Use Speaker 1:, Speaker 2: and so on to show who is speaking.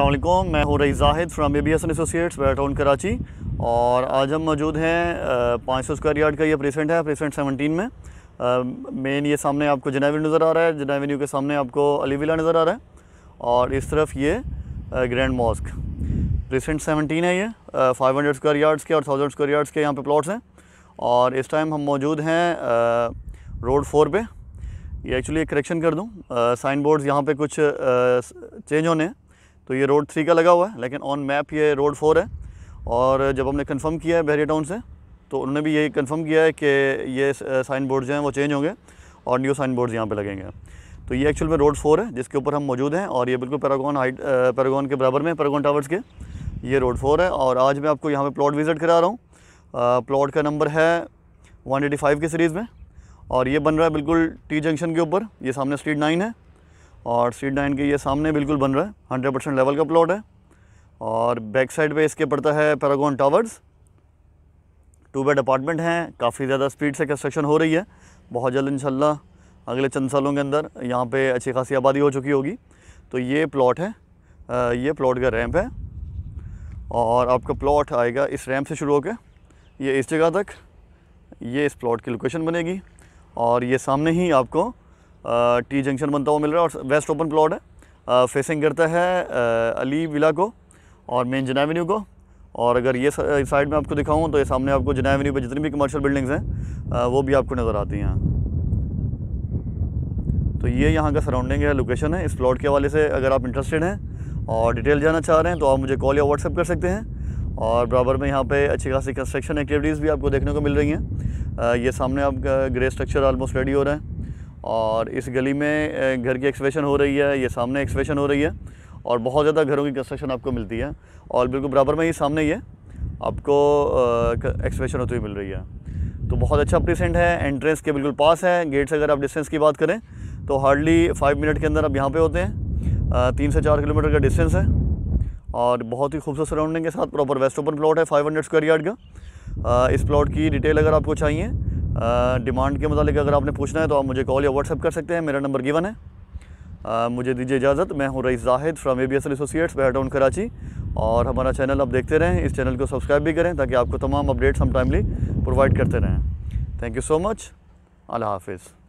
Speaker 1: अल्लाम मैं हूँ रही Zahid from A B S N associates town Karachi और आज हम मौजूद हैं पाँच सौ स्क्वायर यार्ड का ये प्रेसेंट है प्रेसेंट सेवनटीन में मेन ये सामने आपको जनाव नज़र आ रहा है जनाव के सामने आपको अली विला नज़र आ रहा है और इस तरफ ये ग्रैंड मॉस्क प्रेसेंट सेवनटीन है ये फाइव हंड्रेड स्क्वायर यार्ड्स के और थाउजेंड स्क्वायर यार्ड्स के यहाँ पे प्लॉट्स हैं और इस टाइम हम मौजूद हैं रोड फोर पर ये एक्चुअली एक करेक्शन कर दूँ साइन बोर्ड्स यहाँ पर कुछ चेंज होने हैं तो ये रोड थ्री का लगा हुआ है लेकिन ऑन मैप ये रोड फोर है और जब हमने कंफर्म किया है बहरिया टाउन से तो उन्होंने भी यही कंफर्म किया है कि ये साइन बोर्ड जो हैं वो चेंज होंगे और न्यू साइन बोर्ड्स यहाँ पे लगेंगे तो ये एक्चुअल में रोड फोर है जिसके ऊपर हम मौजूद हैं और ये बिल्कुल पैरागोन हाइट पैरागोन के बराबर में पैरागोन टावर्स के ये रोड फोर है और आज मैं आपको यहाँ पर प्लाट विज़िट करा रहा हूँ प्लाट का नंबर है वन की सीरीज़ में और ये बन रहा है बिल्कुल टी जंक्शन के ऊपर ये सामने स्ट्रीट नाइन है और स्ट्रीट नाइन के ये सामने बिल्कुल बन रहा है हंड्रेड परसेंट लेवल का प्लॉट है और बैक साइड पे इसके पड़ता है Paragon Towers two bed apartment हैं काफ़ी ज़्यादा स्पीड से कंस्ट्रक्शन हो रही है बहुत जल्द इंशाल्लाह अगले चंद सालों के अंदर यहाँ पर अच्छी खासी आबादी हो चुकी होगी तो ये प्लॉट है ये प्लॉट का रैम्प है और आपका प्लॉट आएगा इस रैम्प से शुरू होकर ये इस जगह तक ये इस प्लॉट की लोकेशन बनेगी और ये सामने ही आपको टी जंक्शन बनता हुआ मिल रहा है और वेस्ट ओपन प्लॉट है फेसिंग करता है अली विला को और मेन जना एवेन्यू को और अगर ये साइड में आपको दिखाऊं तो ये सामने आपको जना एवेन्यू पर जितनी भी कमर्शियल बिल्डिंग्स हैं वो भी आपको नज़र आती हैं तो ये यहाँ का सराउंडिंग है लोकेशन है इस प्लॉट के हवाले से अगर आप इंटरेस्टेड हैं और डिटेल जाना चाह रहे हैं तो आप मुझे कॉल या व्हाट्सअप कर सकते हैं और बराबर में यहाँ पे अच्छी खासी कंस्ट्रक्शन एक्टिविटीज़ भी आपको देखने को मिल रही हैं ये सामने आपका ग्रे स्ट्रक्चर आलमोस्ट रेडी हो रहा है और इस गली में घर की एक्सप्रेशन हो रही है ये सामने एक्सप्रेशन हो रही है और बहुत ज़्यादा घरों की कंस्ट्रक्शन आपको मिलती है और बिल्कुल बराबर में ही सामने ही है आपको एक्सप्रेशन होती हुई मिल रही है तो बहुत अच्छा प्रीसेंट है एंट्रेंस के बिल्कुल पास है गेट से अगर आप डिस्टेंस की बात करें तो हार्डली फाइव मिनट के अंदर आप यहाँ पे होते हैं तीन से चार किलोमीटर का डिस्टेंस है और बहुत ही खूबसूरत सराउंडिंग के साथ प्रॉपर वेस्ट ओपन प्लॉट है हंड्रेड स्क्वायर यार्ड का इस प्लॉट की डिटेल अगर आपको चाहिए डिमांड के मतलब अगर आपने पूछना है तो आप मुझे कॉल या व्हाट्सअप कर सकते हैं मेरा नंबर गिवन है आ, मुझे दीजिए इजाज़त मैं हूँ Raees Zahid from A B S L associates down Karachi और हमारा चैनल आप देखते रहें इस चैनल को सब्सक्राइब भी करें ताकि आपको तमाम अपडेट्स हम टाइमली प्रोवाइड करते रहें थैंक यू सो मच अल्लाह हाफिज़